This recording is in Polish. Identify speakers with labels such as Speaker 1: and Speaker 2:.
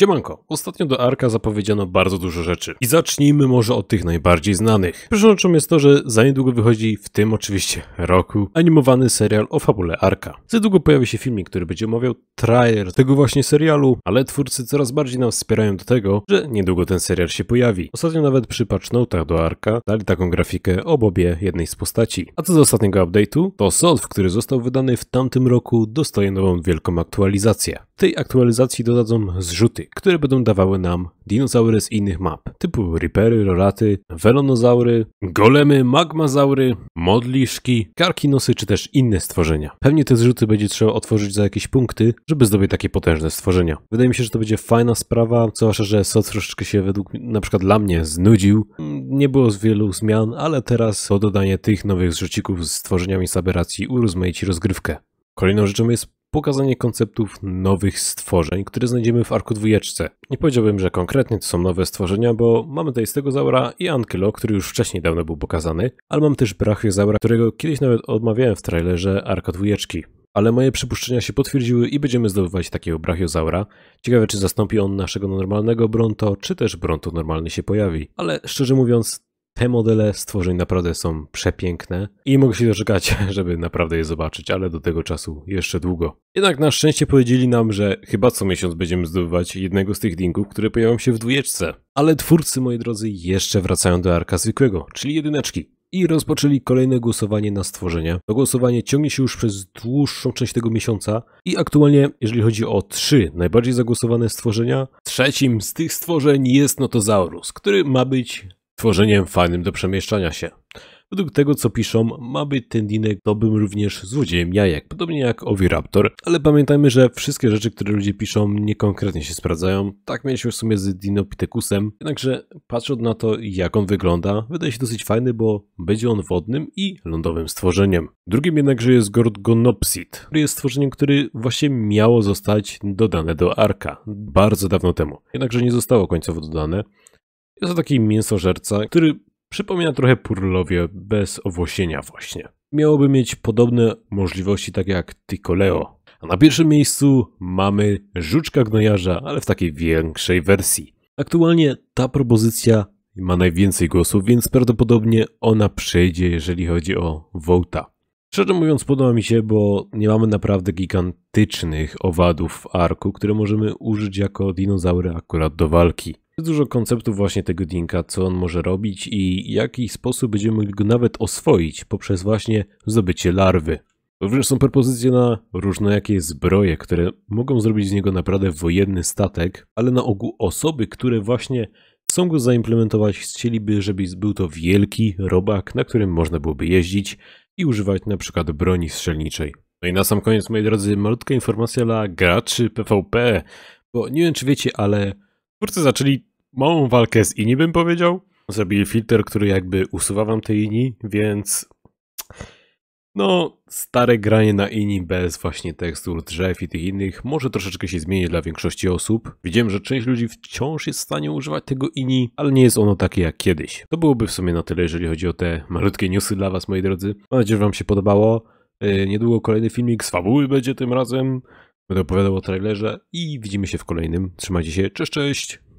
Speaker 1: Siemanko, ostatnio do Arka zapowiedziano bardzo dużo rzeczy. I zacznijmy może od tych najbardziej znanych. Przyczyną jest to, że za niedługo wychodzi, w tym oczywiście roku, animowany serial o fabule Arka. Za długo pojawi się filmik, który będzie omawiał trailer tego właśnie serialu, ale twórcy coraz bardziej nam wspierają do tego, że niedługo ten serial się pojawi. Ostatnio nawet przy patchnotach do Arka dali taką grafikę o Bobie jednej z postaci. A co do ostatniego update'u, to SOTW, który został wydany w tamtym roku, dostaje nową wielką aktualizację. W tej aktualizacji dodadzą zrzuty które będą dawały nam dinozaury z innych map, typu ripery, roraty, welonozaury, golemy, magmazaury, modliszki, karkinosy czy też inne stworzenia. Pewnie te zrzuty będzie trzeba otworzyć za jakieś punkty, żeby zdobyć takie potężne stworzenia. Wydaje mi się, że to będzie fajna sprawa, zwłaszcza, że SOC troszeczkę się według na przykład dla mnie znudził. Nie było z wielu zmian, ale teraz o dodanie tych nowych zrzucików z stworzeniami z aberracji urozmaici rozgrywkę. Kolejną rzeczą jest pokazanie konceptów nowych stworzeń, które znajdziemy w arku dwójeczce. Nie powiedziałbym, że konkretnie to są nowe stworzenia, bo mamy tutaj Stegozaura i Ankylo, który już wcześniej dawno był pokazany, ale mam też Brachiozaura, którego kiedyś nawet odmawiałem w trailerze arka dwójeczki. Ale moje przypuszczenia się potwierdziły i będziemy zdobywać takiego brachiozaura. Ciekawe, czy zastąpi on naszego normalnego Bronto, czy też Bronto normalny się pojawi. Ale szczerze mówiąc, te modele stworzeń naprawdę są przepiękne i mogę się doczekać, żeby naprawdę je zobaczyć, ale do tego czasu jeszcze długo. Jednak na szczęście powiedzieli nam, że chyba co miesiąc będziemy zdobywać jednego z tych linków, które pojawią się w dwójeczce. Ale twórcy, moi drodzy, jeszcze wracają do arka zwykłego, czyli jedyneczki i rozpoczęli kolejne głosowanie na stworzenia. To głosowanie ciągnie się już przez dłuższą część tego miesiąca i aktualnie, jeżeli chodzi o trzy najbardziej zagłosowane stworzenia, trzecim z tych stworzeń jest Notozaurus, który ma być tworzeniem fajnym do przemieszczania się. Według tego co piszą, ma być ten dinek dobrym również złodziejem jajek, podobnie jak Oviraptor, ale pamiętajmy, że wszystkie rzeczy, które ludzie piszą niekonkretnie się sprawdzają. Tak mieliśmy w sumie z Dinopithecusem, jednakże patrząc na to jak on wygląda, wydaje się dosyć fajny, bo będzie on wodnym i lądowym stworzeniem. Drugim jednakże jest Gorgonopsid, który jest stworzeniem, który właśnie miało zostać dodane do Arka bardzo dawno temu, jednakże nie zostało końcowo dodane. Jest to taki mięsożerca, który przypomina trochę purlowie bez owłosienia właśnie. Miałoby mieć podobne możliwości tak jak Ticoleo. A na pierwszym miejscu mamy żuczka gnojarza, ale w takiej większej wersji. Aktualnie ta propozycja ma najwięcej głosów, więc prawdopodobnie ona przejdzie, jeżeli chodzi o wota. Szczerze mówiąc, podoba mi się, bo nie mamy naprawdę gigantycznych owadów w arku, które możemy użyć jako dinozaury akurat do walki. Jest dużo konceptów właśnie tego Dinka, co on może robić i jaki sposób będziemy mogli go nawet oswoić poprzez właśnie zdobycie larwy. Również są propozycje na różnojakie zbroje, które mogą zrobić z niego naprawdę wojenny statek, ale na ogół osoby, które właśnie chcą go zaimplementować, chcieliby, żeby był to wielki robak, na którym można byłoby jeździć i używać na przykład broni strzelniczej. No i na sam koniec, moi drodzy, malutka informacja dla graczy PvP, bo nie wiem czy wiecie, ale Twórcy zaczęli małą walkę z INI, bym powiedział. Zrobili filtr, który jakby usuwa wam te INI, więc no, stare granie na INI bez właśnie tekstur drzew i tych innych może troszeczkę się zmieni dla większości osób. Widziałem, że część ludzi wciąż jest w stanie używać tego INI, ale nie jest ono takie jak kiedyś. To byłoby w sumie na tyle, jeżeli chodzi o te malutkie newsy dla was, moi drodzy. Mam nadzieję, że wam się podobało. Y, niedługo kolejny filmik z fabuły będzie tym razem. Będę opowiadał o trailerze i widzimy się w kolejnym. Trzymajcie się, cześć, cześć!